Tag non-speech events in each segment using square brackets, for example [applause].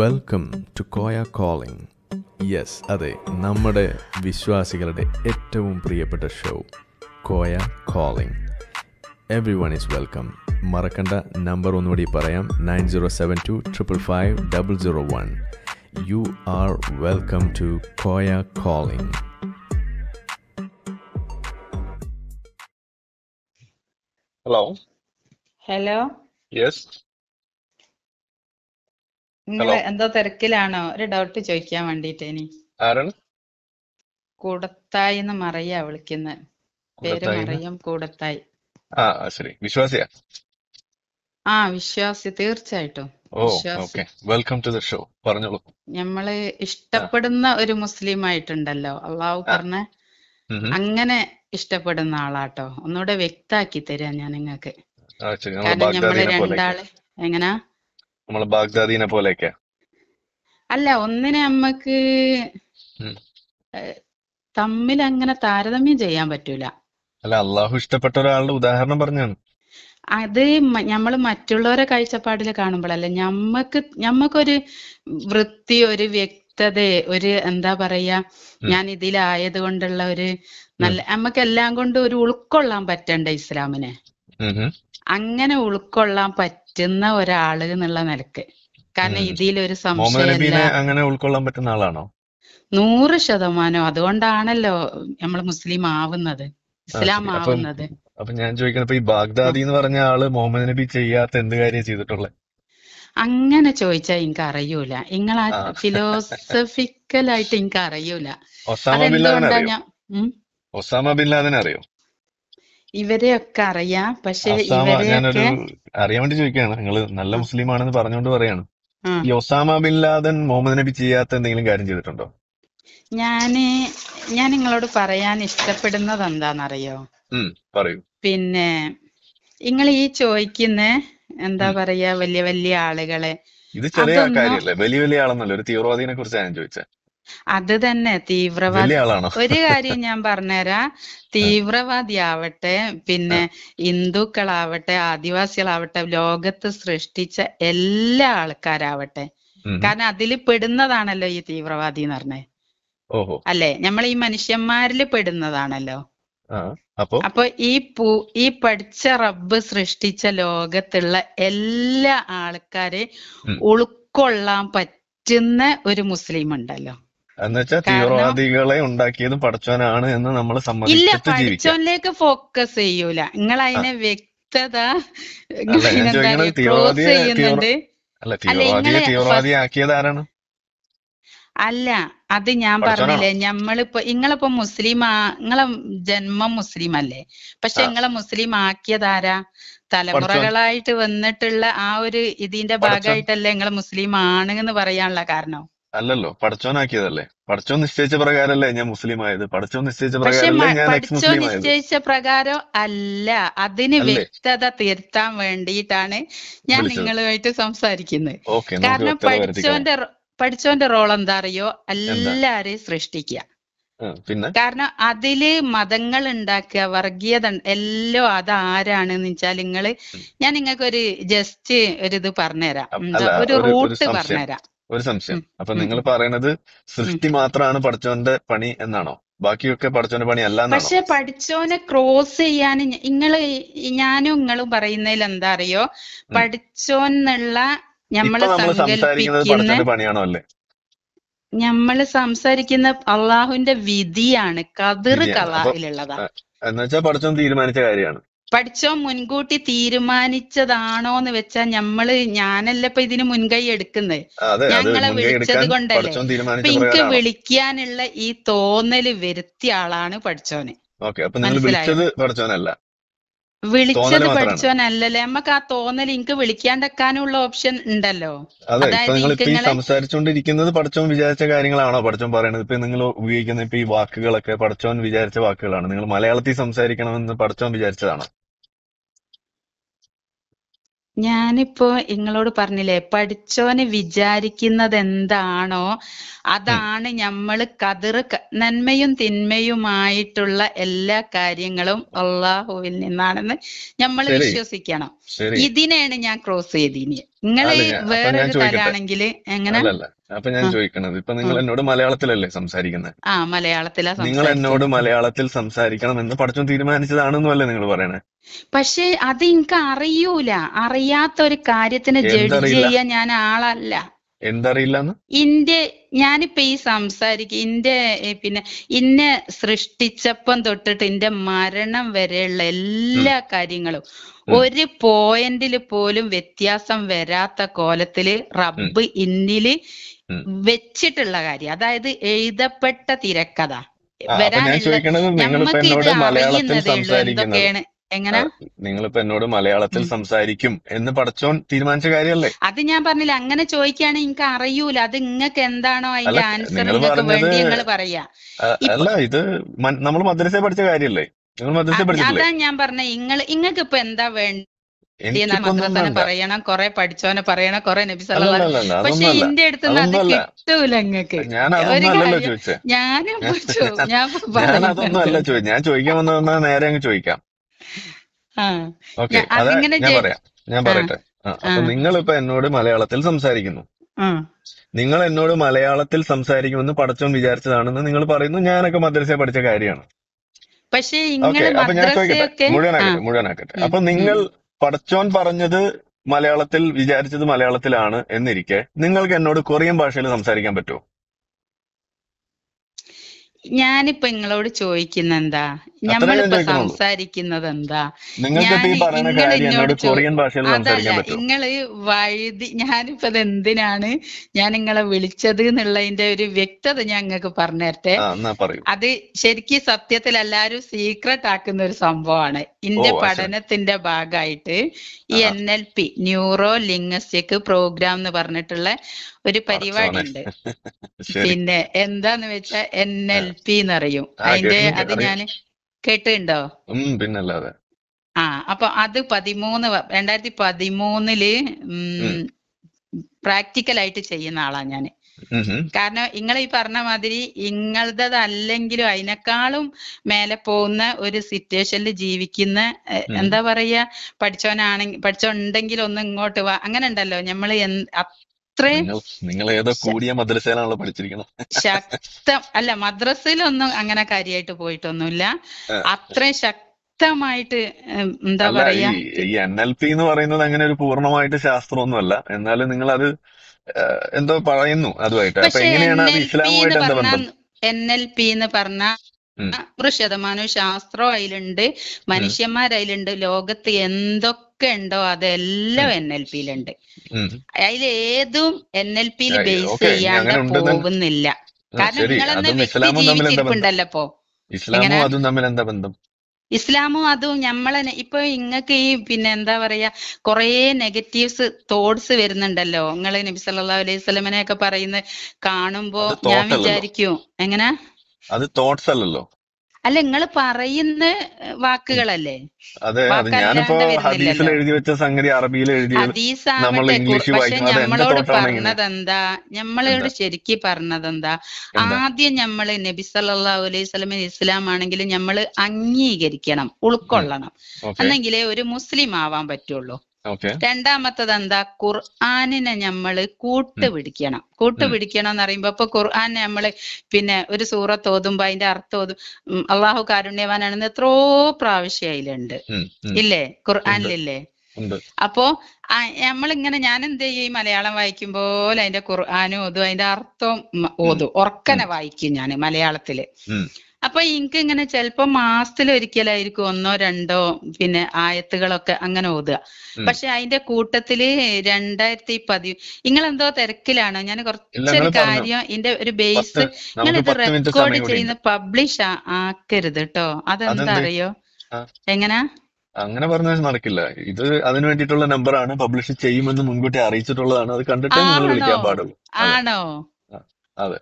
welcome to Koya calling yes അതെ നമ്മുടെ വിശ്വാസികളുടെ ഏറ്റവും പ്രിയപ്പെട്ട show Koya calling everyone is welcome മറക്കണ്ട നമ്പർ ഒന്നുകൂടി പറയാം nine zero seven two triple five double zero one you are welcome to Koya calling hello hello yes നിങ്ങൾ എന്തോ തിരക്കിലാണോ ഒരു ഡൗട്ട് ചോദിക്കാൻ വേണ്ടിട്ട് ഇനി കൂടത്തായി എന്ന് വിളിക്കുന്നത് പേര് മറിയം കൂടത്തായി ആ ശരി വിശ്വാസിയാ ആ വിശ്വാസി തീർച്ചയായിട്ടും വെൽക്കം ടു ദ ഷോ പറഞ്ഞോളൂ നമ്മള് ഇഷ്ടപ്പെടുന്ന ഒരു മുസ്ലിം ആയിട്ടുണ്ടല്ലോ അള്ളാഹു പറഞ്ഞ അങ്ങനെ ഇഷ്ടപ്പെടുന്ന ആളാട്ടോ ഒന്നുകൂടെ വ്യക്താക്കി തരാ ഞാൻ നിങ്ങൾക്ക് കാരണം ഞമ്മള് രണ്ടാള് എങ്ങനാ നമ്മളെ ബാഗ്ദാദിനെ പോലെയൊക്കെ അല്ല ഒന്നിനെ നമ്മക്ക് തമ്മിൽ അങ്ങനെ താരതമ്യം ചെയ്യാൻ പറ്റൂല അല്ല അള്ളാഹു ഇഷ്ടപ്പെട്ട ഒരാളുടെ ഉദാഹരണം പറഞ്ഞാണ് അത് നമ്മൾ മറ്റുള്ളവരെ കാഴ്ചപ്പാടിൽ കാണുമ്പോഴല്ലേ ഞമ്മക്ക് ഞമ്മക്കൊരു വൃത്തി ഒരു വ്യക്തത ഒരു എന്താ പറയാ ഞാൻ ഇതിലായത് കൊണ്ടുള്ള ഒരു നല്ല നമുക്ക് എല്ലാം കൊണ്ട് ഒരു ഉൾക്കൊള്ളാൻ പറ്റണ്ട ഇസ്ലാമിനെ അങ്ങനെ ഉൾക്കൊള്ളാൻ പറ്റ പറ്റുന്ന ഒരാൾ എന്നുള്ള നിലക്ക് കാരണം ഇതിലൊരു സംശയമില്ല അങ്ങനെ ഉൾക്കൊള്ളാൻ പറ്റുന്ന ആളാണോ നൂറ് ശതമാനം അതുകൊണ്ടാണല്ലോ നമ്മൾ മുസ്ലിം ആവുന്നത് ഇസ്ലാം ആവുന്നത് അപ്പൊ ഞാൻ ചോദിക്കണം ഈ ബാഗ്ദാദി എന്ന് പറഞ്ഞ ആള് മുഹമ്മദ് നബി ചെയ്യാത്ത എന്ത് കാര്യം ചെയ്തിട്ടുള്ളത് അങ്ങനെ ചോദിച്ചാൽ എനിക്ക് അറിയൂല നിങ്ങൾ ആ ഫിലോസഫിക്കലായിട്ട് എനിക്ക് അറിയൂല [laughs] ഒസാമ ബിൻ ലാദൻ അറിയോ ഇവരെയൊക്കെ അറിയാം പക്ഷെ ഞാനൊരു അറിയാൻ വേണ്ടി ചോദിക്കുകയാണ് നിങ്ങൾ നല്ല മുസ്ലിം ആണെന്ന് പറഞ്ഞുകൊണ്ട് പറയാണ് ഈ ഒസാമ ബിൻ ലാദൻ മുഹമ്മദ് നബി ചെയ്യാത്ത എന്തെങ്കിലും കാര്യം ചെയ്തിട്ടുണ്ടോ ഞാന് ഞാൻ നിങ്ങളോട് പറയാൻ ഇഷ്ടപ്പെടുന്നത് എന്താണെന്നറിയോ പറയൂ പിന്നെ നിങ്ങൾ ഈ ചോദിക്കുന്ന എന്താ പറയാ വലിയ വലിയ ആളുകളെ ഇത് ചെറിയ കാര്യല്ലേ വലിയ വലിയ ആളെന്നല്ല ഒരു തീവ്രവാദിനെ കുറിച്ചാണ് ഞാൻ ചോദിച്ചത് അത് തന്നെ തീവ്രവാദി ഒരു കാര്യം ഞാൻ പറഞ്ഞുതരാം തീവ്രവാദി ആവട്ടെ പിന്നെ ഹിന്ദുക്കളാവട്ടെ ആദിവാസികളാവട്ടെ ലോകത്ത് സൃഷ്ടിച്ച എല്ലാ ആൾക്കാരാവട്ടെ കാരണം അതിൽ പെടുന്നതാണല്ലോ ഈ തീവ്രവാദി എന്ന് പറഞ്ഞേ അല്ലെ നമ്മൾ ഈ മനുഷ്യന്മാരിൽ പെടുന്നതാണല്ലോ അപ്പൊ ഈ പൂ ഈ പഠിച്ച റബ്ബ് സൃഷ്ടിച്ച ലോകത്തുള്ള എല്ലാ ആൾക്കാരെ ഉൾക്കൊള്ളാൻ പറ്റുന്ന ഒരു മുസ്ലിം ഉണ്ടല്ലോ എന്നുവെച്ചാൽ തീവ്രവാദികളെ ഉണ്ടാക്കിയത് പഠിച്ചവനാണ് എന്ന് നമ്മൾ ഇല്ല പഠിച്ചവനിലേക്ക് ഫോക്കസ് ചെയ്യൂല നിങ്ങൾ അതിനെ വ്യക്തത ചെയ്യുന്നുണ്ട് അല്ല തീവ്രവാദിയെ തീവ്രവാദി ആക്കിയത് ആരാണ് അല്ല അത് ഞാൻ പറഞ്ഞില്ലേ ഞമ്മളിപ്പോ നിങ്ങളിപ്പോ മുസ്ലിം ആ നിങ്ങളെ ജന്മം മുസ്ലിം അല്ലേ പക്ഷെ നിങ്ങളെ മുസ്ലിം ആക്കിയതാരാ തലമുറകളായിട്ട് വന്നിട്ടുള്ള ആ ഒരു ഇതിന്റെ ഭാഗമായിട്ടല്ലേ നിങ്ങളെ മുസ്ലിം ആണ് എന്ന് പറയാനുള്ള കാരണം അല്ലല്ലോ പഠിച്ചോനാക്കിയതല്ലേ പഠിച്ചോ നിശ്ചയിച്ച പ്രകാരമല്ലേ ഞാൻ മുസ്ലിം ആയത് നിശ്ചയിച്ച പ്രകാരമല്ലേ ഞാൻ പഠിച്ചോ നിശ്ചയിച്ച പ്രകാരം അല്ല അതിന് വ്യക്തത തിരുത്താൻ വേണ്ടിയിട്ടാണ് ഞാൻ നിങ്ങളുമായിട്ട് സംസാരിക്കുന്നത് കാരണം പഠിച്ചോന്റെ പഠിച്ചോന്റെ റോൾ എന്താ അറിയോ എല്ലാരെയും സൃഷ്ടിക്കുക പിന്നെ കാരണം അതില് മതങ്ങൾ ഉണ്ടാക്കുക വർഗീയത എല്ലോ എല്ലാം അതാരാണെന്ന് വെച്ചാൽ നിങ്ങള് ഞാൻ നിങ്ങൾക്ക് ഒരു ജസ്റ്റ് ഒരു ഇത് പറഞ്ഞുതരാം ഒരു റൂട്ട് പറഞ്ഞുതരാം ഒരു സംശയം അപ്പൊ നിങ്ങൾ പറയണത് സൃഷ്ടി മാത്രമാണ് പടച്ചോന്റെ പണി എന്നാണോ ബാക്കിയൊക്കെ പടച്ചോന്റെ പണി അല്ല പക്ഷെ പടച്ചോനെ ക്രോസ് ചെയ്യാൻ നിങ്ങള് ഞാനും നിങ്ങളും പറയുന്നതിൽ എന്താ അറിയോ പഠിച്ചോന്നുള്ള നമ്മൾ സംസാരിക്കുന്നത് പണിയാണോ സംസാരിക്കുന്ന അള്ളാഹുവിന്റെ വിധിയാണ് കതിർ കലാഹിലുള്ളതാ എന്നുവെച്ചാൽ പഠിച്ചോൻ തീരുമാനിച്ച കാര്യമാണ് പഠിച്ചോ മുൻകൂട്ടി തീരുമാനിച്ചതാണോ എന്ന് വെച്ചാൽ ഞമ്മള് ഞാനല്ല ഇപ്പൊ ഇതിന് മുൻകൈ എടുക്കുന്നത് ഞങ്ങളെ വിളിച്ചത് കൊണ്ടല്ലേ അപ്പൊ എനിക്ക് വിളിക്കാനുള്ള ഈ തോന്നല് വരുത്തിയ ആളാണ് പഠിച്ചോന് മനസ്സിലായോ വിളിച്ചത് പഠിച്ചോനല്ലല്ലേ നമ്മക്ക് ആ തോന്നൽ ഇങ്ങക്ക് വിളിക്കാണ്ടെക്കാനുള്ള ഓപ്ഷൻ ഉണ്ടല്ലോ സംസാരിച്ചോണ്ടിരിക്കുന്നത് നിങ്ങൾ ഈ സംസാരിച്ചുകൊണ്ടിരിക്കുന്നത് പഠിച്ചോൻ വിചാരിച്ച കാര്യങ്ങളാണോ പഠിച്ചോൻ പറയുന്നത് ഇപ്പൊ നിങ്ങൾ ഉപയോഗിക്കുന്ന ഇപ്പൊ ഈ വാക്കുകളൊക്കെ പഠിച്ചോൻ വിചാരിച്ച വാക്കുകളാണ് നിങ്ങൾ മലയാളത്തിൽ സംസാരിക്കണമെന്ന് പഠിച്ചോൻ വിചാരിച്ചതാണോ ഞാനിപ്പോ നിങ്ങളോട് പറഞ്ഞില്ലേ പഠിച്ചോനെ വിചാരിക്കുന്നത് എന്താണോ അതാണ് നമ്മൾ കതിർ നന്മയും തിന്മയുമായിട്ടുള്ള എല്ലാ കാര്യങ്ങളും അള്ളാഹുവിൽ നിന്നാണെന്ന് നമ്മൾ വിശ്വസിക്കണം ഇതിനെയാണ് ഞാൻ ക്രോസ് ചെയ്തിനി നിങ്ങൾ വേറൊരു തരാണെങ്കിൽ എങ്ങനെ അപ്പൊ ഞാൻ ചോദിക്കണത് ഇപ്പൊ നിങ്ങൾ എന്നോട് മലയാളത്തിലല്ലേ സംസാരിക്കുന്നത് ആ മലയാളത്തിലാ നിങ്ങൾ എന്നോട് മലയാളത്തിൽ സംസാരിക്കണം എന്ന് പഠിച്ചു തീരുമാനിച്ചതാണെന്നല്ലേ നിങ്ങൾ പറയണേ പക്ഷെ അത് എനിക്ക് അറിയൂല അറിയാത്ത ഒരു കാര്യത്തിന് ജഡ്ജ് ചെയ്യാൻ ഞാൻ ആളല്ല എന്തറിയില്ലെന്ന് ഇന്ത്യ ഞാനിപ്പോ ഈ സംസാരിക്കും ഇന്ത്യ പിന്നെ ഇന്നെ സൃഷ്ടിച്ചപ്പം തൊട്ടിട്ട് ഇന്റെ മരണം വരെയുള്ള എല്ലാ കാര്യങ്ങളും ഒരു പോയിന്റിൽ പോലും വ്യത്യാസം വരാത്ത കോലത്തില് റബ്ബ് ഇന്നില് വെച്ചിട്ടുള്ള കാര്യം അതായത് എഴുതപ്പെട്ട തിരക്കഥ വരാനുള്ള നമുക്ക് ഇത് അറിയുന്നതേ എന്തൊക്കെയാണ് എങ്ങനെ നിങ്ങളിപ്പോ എന്നോട് മലയാളത്തിൽ സംസാരിക്കും എന്ന് പഠിച്ചോൻ തീരുമാനിച്ച കാര്യമല്ലേ അത് ഞാൻ പറഞ്ഞില്ല അങ്ങനെ ചോദിക്കുകയാണെങ്കിൽ നിങ്ങൾക്ക് അറിയൂല അത് നിങ്ങൾക്ക് എന്താണോ അതിന്റെ ആൻസർ വേണ്ടി നിങ്ങൾ പറയാ അല്ല ഇത് നമ്മൾ മദ്രസ പഠിച്ച കാര്യല്ലേ നിങ്ങൾ മദ്രസ പഠിച്ചില്ലേ അതാ ഞാൻ പറഞ്ഞ നിങ്ങൾ നിങ്ങൾക്ക് ഇപ്പൊ എന്താ വേണ്ട മദ്രസനെ പറയണം പറയണം ഇന്റെ ഞാൻ ചോദിക്കാൻ വന്നതെന്നാ നേരെ അങ്ങ് ചോദിക്കാം ഞാൻ ഞാൻ പറയട്ടെ അപ്പൊ ഇപ്പൊ എന്നോട് മലയാളത്തിൽ സംസാരിക്കുന്നു നിങ്ങൾ എന്നോട് മലയാളത്തിൽ സംസാരിക്കുമെന്ന് പഠിച്ചോ വിചാരിച്ചതാണെന്ന് നിങ്ങൾ പറയുന്നു ഞാനൊക്കെ മദ്രസയെ പഠിച്ച കാര്യമാണ് പക്ഷേ അപ്പൊ ഞാൻ ചോദിക്കട്ടെ മുഴുവനാക്കട്ടെ മുഴുവനാക്കട്ടെ അപ്പൊ നിങ്ങൾ പഠിച്ചോൻ പറഞ്ഞത് മലയാളത്തിൽ വിചാരിച്ചത് മലയാളത്തിലാണ് എന്നിരിക്കെ നിങ്ങൾക്ക് എന്നോട് കൊറിയൻ ഭാഷയിൽ സംസാരിക്കാൻ പറ്റുമോ ഞാനിപ്പോ നിങ്ങളോട് ചോദിക്കുന്നത് എന്താ ഞമ്മളിപ്പോ സംസാരിക്കുന്നത് എന്താ അതല്ല നിങ്ങള് വഴുതി ഞാനിപ്പോ അത് എന്തിനാണ് ഞാൻ നിങ്ങളെ വിളിച്ചത് എന്നുള്ളതിന്റെ ഒരു വ്യക്തത ഞാൻ നിങ്ങൾക്ക് പറഞ്ഞേരട്ടെ അത് ശരിക്കും സത്യത്തിൽ എല്ലാരും സീക്രട്ട് ആക്കുന്ന ഒരു സംഭവമാണ് ഇന്റെ പഠനത്തിന്റെ ഭാഗമായിട്ട് ഈ N L P neuro linguistic program എന്ന് പറഞ്ഞിട്ടുള്ള ഒരു പരിപാടി ഉണ്ട് പിന്നെ എന്താന്ന് വെച്ചാ എൻ എൽ പി എന്നറിയും അതിന്റെ അത് ഞാൻ കേട്ടിട്ടുണ്ടോ ആ അപ്പൊ അത് പതിമൂന്ന് രണ്ടായിരത്തി പതിമൂന്നില് പ്രാക്ടിക്കൽ ആയിട്ട് ചെയ്യുന്ന ആളാ ഞാൻ കാരണം നിങ്ങൾ ഈ പറഞ്ഞ മാതിരി ഇങ്ങളതല്ലെങ്കിലും അതിനേക്കാളും മേലെ പോകുന്ന ഒരു സിറ്റുവേഷനിൽ ജീവിക്കുന്ന എന്താ പറയാ പഠിച്ചവനാണെങ്കിൽ പഠിച്ചോണ്ടെങ്കിൽ ഒന്ന് ഇങ്ങോട്ട് വാ അങ്ങനെ ഉണ്ടല്ലോ നമ്മൾ നിങ്ങൾ ഏതോ കൂടിയ മദ്രസയിലാണല്ലോ പഠിച്ചിരിക്കണം ശക്തം അല്ല മദ്രസയിലൊന്നും അങ്ങനെ കാര്യമായിട്ട് പോയിട്ടൊന്നുമില്ല അത്രയും ശക്തമായിട്ട് എന്താ പറയാ ഈ എൻ എൽ പി എന്ന് പറയുന്നത് അങ്ങനെ ഒരു പൂർണ്ണമായിട്ട് അല്ല എന്നാലും നിങ്ങൾ അത് എന്തോ പറയുന്നു അതുമായിട്ട് എങ്ങനെയാണ് ഇസ്ലാമുമായിട്ട് ബന്ധം എൻ എൽ പി എന്ന് പറഞ്ഞാൽ നൂറ് ശതമാനം ശാസ്ത്രം അതിലുണ്ട് മനുഷ്യന്മാർ ലോകത്ത് എന്തൊക്കെ ഉണ്ടോ അതെല്ലാം എൻ എൽ പിയിലുണ്ട് അതിലേതും എൻ എൽ പിയിൽ ബേസ് ചെയ്യാണ്ട് പോകുന്നില്ല ഇപ്പോ ഇസ്ലാമും അതും ഞമ്മളെ ബന്ധം അതും നമ്മളെ ഇപ്പൊ ഇങ്ങക്ക് ഈ പിന്നെ എന്താ പറയാ കുറേ നെഗറ്റീവ്സ് തോട്ട്സ് വരുന്നുണ്ടല്ലോ നിങ്ങള് നബി സല്ലല്ലാഹു അലൈഹി സ്വലമിനെ ഒക്കെ പറയുന്നത് കാണുമ്പോ ഞാൻ വിചാരിക്കും എങ്ങനെ അത് തോട്ട്സ് അല്ലല്ലോ അല്ല നിങ്ങൾ പറയുന്ന വാക്കുകളല്ലേ അതെ അതെ ഞാനിപ്പോ ഹദീസിൽ എഴുതി വെച്ച സംഗതി അറബിയിൽ എഴുതിയത് നമ്മൾ ഇംഗ്ലീഷ് നമ്മളോട് പറഞ്ഞതെന്താ നമ്മളോട് ശരിക്ക് പറഞ്ഞതെന്താ ആദ്യം നമ്മൾ നബി സല്ലല്ലാഹു അലൈഹി സ്വലമിന് ഇസ്ലാം ആണെങ്കിൽ നമ്മൾ അംഗീകരിക്കണം ഉൾക്കൊള്ളണം എന്നെങ്കിലേ ഒരു മുസ്ലിം ആവാൻ പറ്റുള്ളൂ രണ്ടാമത്തത് എന്താ ഖുർആാനിനെ നമ്മൾ കൂട്ടുപിടിക്കണം കൂട്ടുപിടിക്കണം എന്ന് പറയുമ്പോ ഇപ്പൊ ഖുർആാനെ നമ്മൾ പിന്നെ ഒരു സൂറത്ത് ഓതുമ്പോ അതിന്റെ അർത്ഥം ഓതും അള്ളാഹു കാരുണ്യവാനാണെന്ന് എത്രയോ പ്രാവശ്യം അതിലുണ്ട് ഇല്ലേ ഖുർആാനിലില്ലേ അപ്പോ നമ്മളിങ്ങനെ ഞാൻ എന്ത് ചെയ്യും മലയാളം വായിക്കുമ്പോൾ അതിന്റെ ഖുർആാനും ഓതും അതിന്റെ അർത്ഥം ഓതും ഉറക്കനെ വായിക്കും ഞാൻ മലയാളത്തില് അപ്പൊ എനിക്ക് ഇങ്ങനെ ചിലപ്പോ മാസത്തിൽ ഒരിക്കലായിരിക്കും ഒന്നോ രണ്ടോ പിന്നെ ആയത്തുകളൊക്കെ അങ്ങനെ ഓതുക പക്ഷെ അതിന്റെ കൂട്ടത്തില് രണ്ടായിരത്തി പതി നിങ്ങൾ എന്തോ തിരക്കിലാണോ ഞാൻ കുറച്ചൊരു കാര്യം ഇതിന്റെ ഒരു ബേസ് നിങ്ങൾ ഇത് റെക്കോർഡ് ചെയ്യുന്ന പബ്ലിഷ് ആക്കരുത് കേട്ടോ അതെന്താ അറിയോ എങ്ങനാ അങ്ങനെ പറഞ്ഞാൽ നടക്കില്ല ഇത് അതിനു നമ്പർ നമ്പറാണ് പബ്ലിഷ് ചെയ്യുമെന്ന് മുൻകൂട്ടി അറിയിച്ചിട്ടുള്ളതാണ് അത് കണ്ടിട്ടേ നിങ്ങൾ വിളിക്കാൻ പാടുള്ളൂ ആണോ അതെ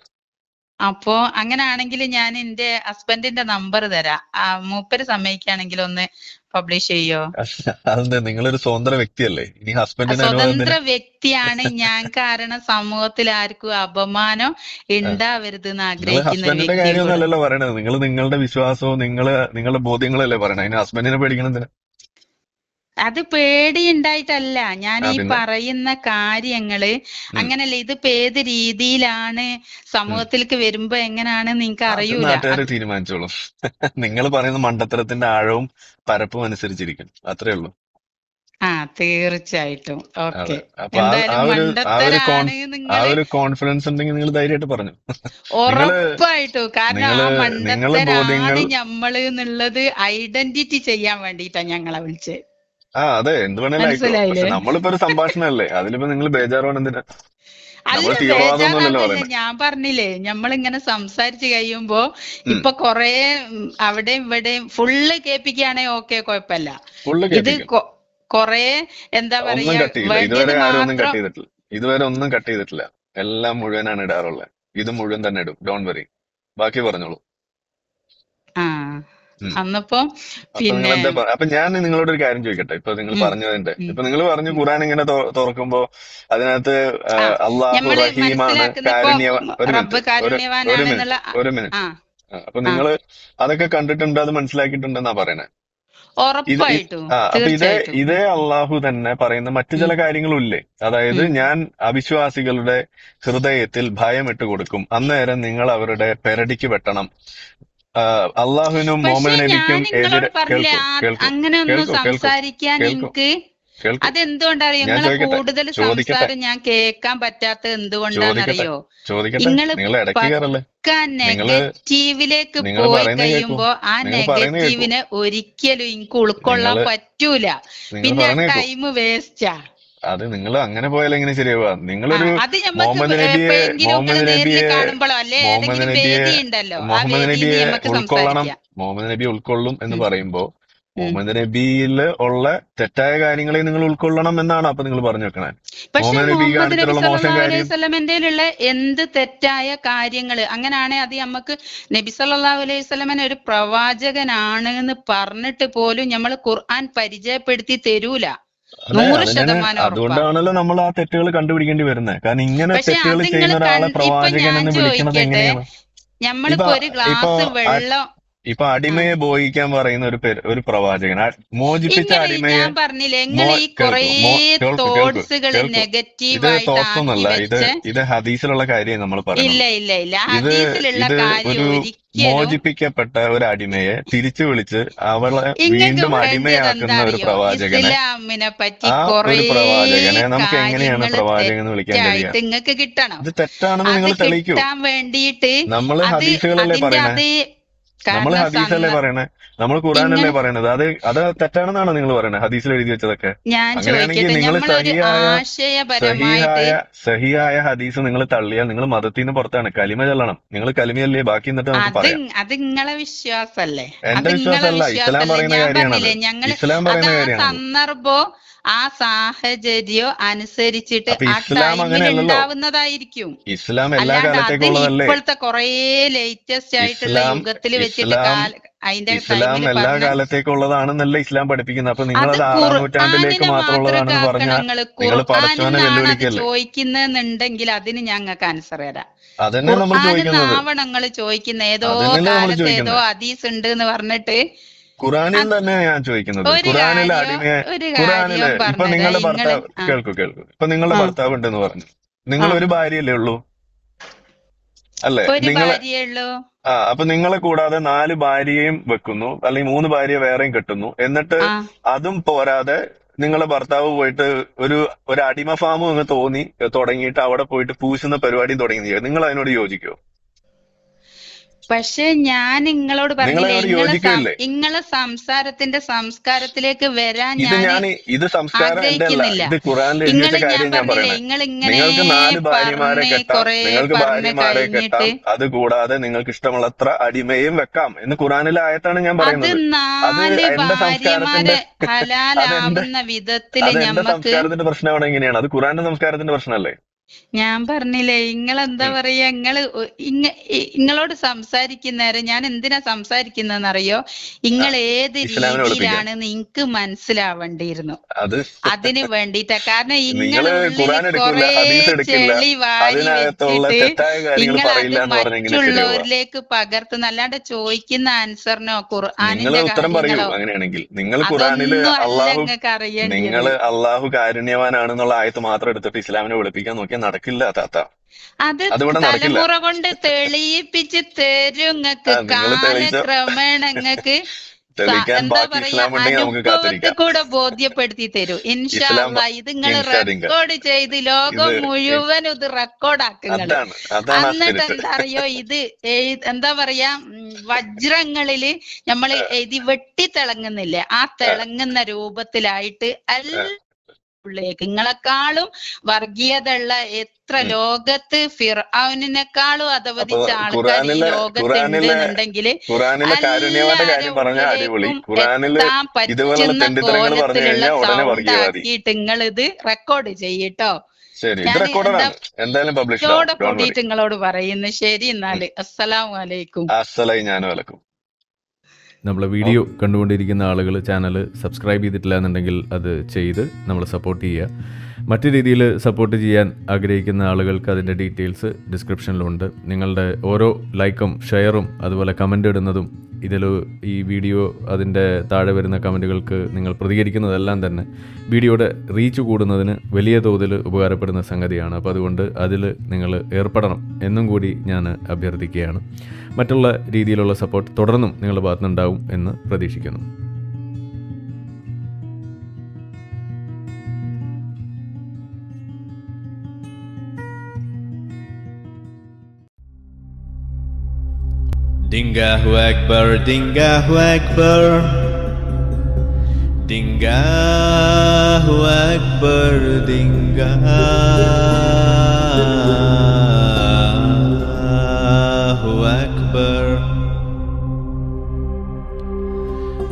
അപ്പോ അങ്ങനാണെങ്കിൽ ഞാൻ എന്റെ ഹസ്ബൻഡിന്റെ നമ്പർ തരാം മൂപ്പര് സമ്മതിക്കുകയാണെങ്കിൽ ഒന്ന് പബ്ലിഷ് ചെയ്യോ [laughs] അതെ നിങ്ങളൊരു സ്വതന്ത്ര വ്യക്തിയല്ലേ ഇനി ഹസ്ബൻഡിന് സ്വതന്ത്ര വ്യക്തിയാണ് ഞാൻ കാരണം സമൂഹത്തിൽ ആർക്കും അപമാനം ഉണ്ടാവരുത് എന്ന് ആഗ്രഹിക്കുന്ന കാര്യമൊന്നുമല്ലല്ലോ പറയണത് നിങ്ങൾ നിങ്ങളുടെ വിശ്വാസവും നിങ്ങള് നിങ്ങളുടെ ബോധ്യങ്ങളല്ലേ പറയണത് അതിന് ഹസ്ബൻഡിനെ പേടിക്കണെന്തിനാ അത് പേടിയുണ്ടായിട്ടല്ല ഞാൻ ഈ പറയുന്ന കാര്യങ്ങള് അങ്ങനല്ല ഇതിപ്പോ ഏത് രീതിയിലാണ് സമൂഹത്തിലേക്ക് വരുമ്പോ എങ്ങനെയാണ് നിങ്ങക്ക് അറിയൂല തീരുമാനിച്ചോളൂ [laughs] നിങ്ങൾ പറയുന്ന മണ്ടത്തരത്തിന്റെ ആഴവും പരപ്പും അനുസരിച്ചിരിക്കും അത്രേ ഉള്ളൂ ആ തീർച്ചയായിട്ടും ഓക്കെ ആ കോൺഫിഡൻസ് ഉണ്ടെങ്കിൽ നിങ്ങൾ ധൈര്യമായിട്ട് പറഞ്ഞു ഉറപ്പായിട്ടും കാരണം ആ മണ്ടത്തരാണ് ഞമ്മള് എന്നുള്ളത് ഐഡന്റിറ്റി ചെയ്യാൻ വേണ്ടിട്ടാ ഞങ്ങളെ വിളിച്ചത് ആ അതെ എന്ത് വേണേലും ആയിക്കോട്ടെ പക്ഷെ നമ്മളിപ്പോ ഒരു സംഭാഷണല്ലേ അതിലിപ്പോ നിങ്ങൾ ബേജാറാണ് എന്തിനാ നമ്മള് ഞാൻ പറഞ്ഞില്ലേ നമ്മളിങ്ങനെ സംസാരിച്ച് കഴിയുമ്പോ ഇപ്പൊ കൊറേ അവിടെയും ഇവിടെയും ഫുള്ള് കേൾപ്പിക്കുകയാണെങ്കിൽ ഓക്കെ കുഴപ്പമില്ല ഫുള്ള് ഇത് കൊറേ എന്താ ഒന്നും പറയാ കട്ട് ചെയ്യില്ല ഇതുവരെ ആരും ഒന്നും കട്ട് ചെയ്തിട്ടില്ല ഇതുവരെ ഒന്നും കട്ട് ചെയ്തിട്ടില്ല എല്ലാം മുഴുവനാണ് ഇടാറുള്ളത് ഇത് മുഴുവൻ തന്നെ ഇടും ഡോണ്ട് വറി ബാക്കി പറഞ്ഞോളൂ ആ അന്നപ്പോ പിന്നെ അപ്പൊ ഞാൻ നിങ്ങളോട് ഒരു കാര്യം ചോദിക്കട്ടെ ഇപ്പൊ നിങ്ങൾ പറഞ്ഞതിന്റെ ഇപ്പൊ നിങ്ങൾ പറഞ്ഞു ഖുറാൻ ഇങ്ങനെ തുറക്കുമ്പോ അതിനകത്ത് അള്ളാഹു റഹീമാണ് ഒരു മിനിറ്റ് ഒരു മിനിറ്റ് അപ്പൊ നിങ്ങൾ അതൊക്കെ കണ്ടിട്ടുണ്ട് അത് മനസ്സിലാക്കിയിട്ടുണ്ടെന്നാ പറയണേ ഇതേ ഇതേ അള്ളാഹു തന്നെ പറയുന്ന മറ്റു ചില കാര്യങ്ങളും ഇല്ലേ അതായത് ഞാൻ അവിശ്വാസികളുടെ ഹൃദയത്തിൽ ഭയം ഇട്ട് കൊടുക്കും അന്നേരം നിങ്ങൾ അവരുടെ പെരടിക്ക് വെട്ടണം അള്ളാഹുവിനും മുഹമ്മദ് നബിക്കും എതിരെ അങ്ങനെയൊന്നും സംസാരിക്കാൻ എനിക്ക് അതെന്തുകൊണ്ടറിയോ നിങ്ങള് കൂടുതൽ സംസാരം ഞാൻ കേൾക്കാൻ പറ്റാത്ത എന്തുകൊണ്ടാണെന്നറിയോ നിങ്ങള് നെഗറ്റീവിലേക്ക് പോയി കഴിയുമ്പോ ആ നെഗറ്റീവിനെ ഒരിക്കലും എനിക്ക് ഉൾക്കൊള്ളാൻ പറ്റൂല പിന്നെ ടൈം വേസ്റ്റാ അത് നിങ്ങൾ അങ്ങനെ പോയാൽ എങ്ങനെ ശരിയാവുക നിങ്ങളൊരു മുഹമ്മദ് നബിയെ മുഹമ്മദ് നബിയെ മുഹമ്മദ് നബിയെ മുഹമ്മദ് നബിയെ ഉൾക്കൊള്ളണം മുഹമ്മദ് നബി ഉൾക്കൊള്ളും എന്ന് പറയുമ്പോ മുഹമ്മദ് നബിയിൽ ഉള്ള തെറ്റായ കാര്യങ്ങളെ നിങ്ങൾ ഉൾക്കൊള്ളണം എന്നാണ് അപ്പൊ നിങ്ങൾ പറഞ്ഞു വെക്കണേ മുഹമ്മദ് നബി കാണിച്ചിട്ടുള്ള മോശം കാര്യം എന്ത് തെറ്റായ കാര്യങ്ങൾ അങ്ങനെയാണെ അത് നമ്മക്ക് നബി സല്ലല്ലാഹു അലൈഹി സ്വലമൻ ഒരു പ്രവാചകനാണ് എന്ന് പറഞ്ഞിട്ട് പോലും നമ്മൾ ഖുർആൻ പരിചയപ്പെടുത്തി തരൂല നൂറ് ശതമാനം അതുകൊണ്ടാണല്ലോ നമ്മൾ ആ തെറ്റുകൾ കണ്ടുപിടിക്കേണ്ടി വരുന്നത് കാരണം ഇങ്ങനെ തെറ്റുകൾ ചെയ്യുന്ന ഒരാളെ പ്രവാചകൻ എന്ന് വിളിക്കുന്നത് എങ്ങനെയാണ് ഇപ്പൊ ഒരു ഗ്ലാസ് വെള്ളം ഇപ്പൊ അടിമയെ ബോഹിക്കാൻ പറയുന്ന ഒരു ഒരു പ്രവാചകൻ മോചിപ്പിച്ച അടിമയെ ഞാൻ പറഞ്ഞില്ലേ എങ്ങനെ കുറേ ഇത് ഇത് ഹദീസിലുള്ള കാര്യം നമ്മൾ ഇല്ല ഇല്ല ഇല്ല ഹദീസിലുള്ള മോചിപ്പിക്കപ്പെട്ട ഒരു അടിമയെ തിരിച്ചു വിളിച്ച് അവളെ വീണ്ടും അടിമയാക്കുന്ന ഒരു പ്രവാചകനെ ആ ഒരു പ്രവാചകനെ നമുക്ക് എങ്ങനെയാണ് പ്രവാചകൻ എന്ന് വിളിക്കാൻ കഴിയുക ഇത് തെറ്റാണെന്ന് നിങ്ങൾ തെളിയിക്കും വേണ്ടിയിട്ട് നമ്മള് ഹദീസുകളല്ലേ പറയുന്നത് നമ്മൾ ഹദീസല്ലേ പറയണേ നമ്മൾ ഖുറാനല്ലേ പറയണത് അത് അത് തെറ്റാണെന്നാണോ നിങ്ങൾ പറയണേ ഹദീസിൽ എഴുതി വെച്ചതൊക്കെ അങ്ങനെയാണെങ്കിൽ നിങ്ങൾ സഹിയായ സഹിയായ ഹദീസ് നിങ്ങൾ തള്ളിയാൽ നിങ്ങൾ മതത്തിൽ നിന്ന് പുറത്താണ് കലിമ ചെല്ലണം നിങ്ങൾ കലിമയല്ലേ ബാക്കി എന്നിട്ട് നമുക്ക് പറയാം അത് വിശ്വാസല്ലേ എന്റെ വിശ്വാസമല്ല ഇസ്ലാം പറയുന്ന കാര്യമാണ് ഇസ്ലാം പറയുന്ന കാര്യമാണ് സന്ദർഭം ആ സാഹചര്യം അനുസരിച്ചിട്ട് ആ ടൈമിൽ ഉണ്ടാവുന്നതായിരിക്കും ഇസ്ലാം എല്ലാ ഇപ്പോഴത്തെ കൊറേ ലേറ്റസ്റ്റ് ആയിട്ടുള്ള യുഗത്തിൽ വെച്ചിട്ട് അതിന്റെ ഇസ്ലാം എല്ലാ കാലത്തേക്കുള്ളതാണെന്നല്ല ഇസ്ലാം പഠിപ്പിക്കുന്നത് അപ്പൊ നിങ്ങൾ അത് ആറാം നൂറ്റാണ്ടിലേക്ക് മാത്രമുള്ളതാണെന്ന് നിങ്ങൾ ചോദിക്കുന്നുണ്ടെങ്കിൽ അതിന് ഞങ്ങൾക്ക് ആൻസർ തരാം അതന്നെ നമ്മൾ ചോദിക്കുന്നത് ആവണങ്ങൾ ചോദിക്കുന്ന ഏതോ കാലത്ത് ഏതോ അതീസ് ഉണ്ട് എന്ന് പറഞ്ഞിട്ട് ഖുറാനിൽ തന്നെ ഞാൻ ചോദിക്കുന്നത് ഖുറാനിലെ അടിമയെ ഖുറാനിലെ ഇപ്പൊ നിങ്ങളുടെ ഭർത്താവ് കേൾക്കൂ കേൾക്കൂ ഇപ്പൊ നിങ്ങളുടെ ഭർത്താവ് ഉണ്ടെന്ന് പറഞ്ഞു നിങ്ങൾ ഒരു ഭാര്യയല്ലേ ഉള്ളൂ അല്ലേ നിങ്ങൾ ആ അപ്പൊ നിങ്ങളെ കൂടാതെ നാല് ഭാര്യയും വെക്കുന്നു അല്ലെങ്കിൽ മൂന്ന് ഭാര്യ വേറെയും കെട്ടുന്നു എന്നിട്ട് അതും പോരാതെ നിങ്ങളെ ഭർത്താവ് പോയിട്ട് ഒരു ഒരു അടിമ ഫാമും അങ്ങ് തോന്നി തുടങ്ങിയിട്ട് അവിടെ പോയിട്ട് പൂശുന്ന പരിപാടിയും തുടങ്ങി നിങ്ങൾ അതിനോട് യോജിക്കോ പക്ഷെ ഞാൻ നിങ്ങളോട് പറഞ്ഞില്ലേ നിങ്ങളെ സംസാരത്തിന്റെ സംസ്കാരത്തിലേക്ക് വരാൻ ഞാൻ ഇത് സംസ്കാരം നിങ്ങള് ഞാൻ പറഞ്ഞില്ലേ നിങ്ങൾ ഇങ്ങനെ പറഞ്ഞേ കുറെ പറഞ്ഞ് കഴിഞ്ഞിട്ട് അത് കൂടാതെ നിങ്ങൾക്ക് ഇഷ്ടമുള്ളത്ര അടിമയും വെക്കാം എന്ന് ഖുറാനിലായിട്ടാണ് ആയത്താണ് ഞാൻ പറയുന്നത് അത് നാല് ഭാര്യമാരെ ഹലാലാവുന്ന വിധത്തില് ഞമ്മക്ക് സംസ്കാരത്തിന്റെ പ്രശ്നമാണ് എങ്ങനെയാണ് അത് ഖുറാന്റെ സംസ്കാരത്തിന്റെ പ്രശ്നമല്ലേ ഞാൻ പറഞ്ഞില്ലേ ഇങ്ങളെന്താ പറയാ ഇങ്ങള് ഇങ്ങ ഇങ്ങളോട് സംസാരിക്കുന്നേരം ഞാൻ എന്തിനാ സംസാരിക്കുന്നതെന്ന് അറിയോ നിങ്ങൾ ഏത് രീതിയിലാണ് നിങ്ങക്ക് മനസ്സിലാവേണ്ടിയിരുന്നു അതിന് വേണ്ടിട്ടാ കാരണം ഇങ്ങളുള്ളിൽ കൊറേ ചെളി വാരി വെച്ചിട്ട് നിങ്ങളത് മറ്റുള്ളവരിലേക്ക് പകർത്തുന്ന അല്ലാണ്ട് ചോദിക്കുന്ന ആൻസറിനോ ഖുർആാനിന്റെ കാര്യങ്ങളോ അതൊന്നും അല്ല നിങ്ങൾക്ക് നിങ്ങൾ അള്ളാഹു കാരുണ്യവാനാണെന്നുള്ള ആയത്ത് മാത്രം എടുത്തിട്ട് ഇസ്ലാമിനെ വെളുപ്പിക്കാൻ നോക്കി ഒക്കെ നടക്കില്ല താത്ത അത് തലമുറ കൊണ്ട് തെളിയിപ്പിച്ച് തരും കാലക്രമേണ നിങ്ങൾക്ക് എന്താ പറയാ അനുഭവത്തിൽ കൂടെ ബോധ്യപ്പെടുത്തി തരൂ ഇൻഷാല്ല ഇത് നിങ്ങൾ റെക്കോർഡ് ചെയ്ത് ലോകം മുഴുവൻ ഇത് റെക്കോർഡാക്കുക എന്നിട്ട് എന്താ അറിയോ ഇത് എന്താ പറയാ വജ്രങ്ങളില് നമ്മൾ എഴുതി വെട്ടി തിളങ്ങുന്നില്ലേ ആ തിളങ്ങുന്ന രൂപത്തിലായിട്ട് എല്ലാ ഉള്ളിലേക്ക് നിങ്ങളെക്കാളും വർഗീയതയുള്ള എത്ര ലോകത്ത് ഫിർആനിനെക്കാളും അധവധിച്ച ആൾക്കാർ ഈ ലോകത്തുണ്ടെന്നുണ്ടെങ്കിൽ ആക്കിയിട്ട് നിങ്ങൾ ഇത് റെക്കോർഡ് ചെയ്യട്ടോ എന്തായാലും കൂടിയിട്ട് നിങ്ങളോട് പറയുന്നു ശരി എന്നാല് അസ്സലാമലൈക്കും അസ്സലായി നമ്മളെ വീഡിയോ കണ്ടുകൊണ്ടിരിക്കുന്ന ആളുകൾ ചാനൽ സബ്സ്ക്രൈബ് ചെയ്തിട്ടില്ല എന്നുണ്ടെങ്കിൽ അത് ചെയ്ത് നമ്മളെ സപ്പോർട്ട് ചെയ്യുക മറ്റു രീതിയിൽ സപ്പോർട്ട് ചെയ്യാൻ ആഗ്രഹിക്കുന്ന ആളുകൾക്ക് അതിൻ്റെ ഡീറ്റെയിൽസ് ഡിസ്ക്രിപ്ഷനിലുണ്ട് നിങ്ങളുടെ ഓരോ ലൈക്കും ഷെയറും അതുപോലെ കമൻ്റ് ഇടുന്നതും ഇതിൽ ഈ വീഡിയോ അതിൻ്റെ താഴെ വരുന്ന കമൻറ്റുകൾക്ക് നിങ്ങൾ പ്രതികരിക്കുന്നതെല്ലാം തന്നെ വീഡിയോയുടെ റീച്ച് കൂടുന്നതിന് വലിയ തോതിൽ ഉപകാരപ്പെടുന്ന സംഗതിയാണ് അപ്പോൾ അതുകൊണ്ട് അതിൽ നിങ്ങൾ ഏർപ്പെടണം എന്നും കൂടി ഞാൻ അഭ്യർത്ഥിക്കുകയാണ് മറ്റുള്ള രീതിയിലുള്ള സപ്പോർട്ട് തുടർന്നും നിങ്ങളുടെ ഭാഗത്തുനിന്നുണ്ടാവും എന്ന് പ്രതീക്ഷിക്കുന്നു دينجاه أكبر دينجاه أكبر دينجاه أكبر دينجاه أكبر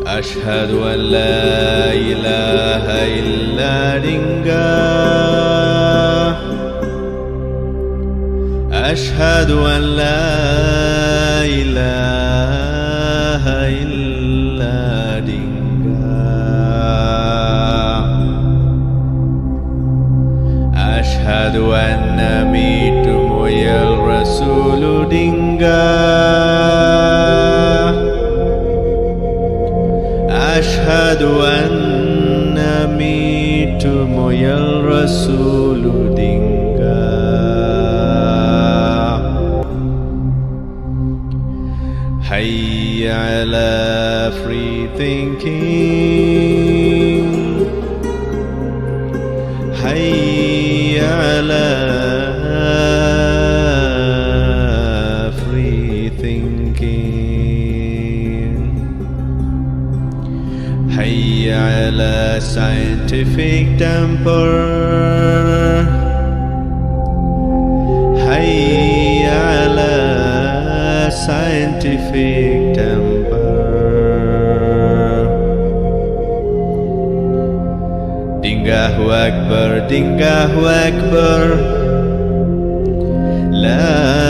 أشهد أن لا إله إلا دينجاه أشهد أن لا إله إلا دينك أشهد أن ميتم يا الرسول دينك أشهد أن ميتم يا الرسول دينك Hey, I love free thinking Hey, I love free thinking Hey, I love scientific temper scientific temper Dingahu Akbar, Dingahu Akbar La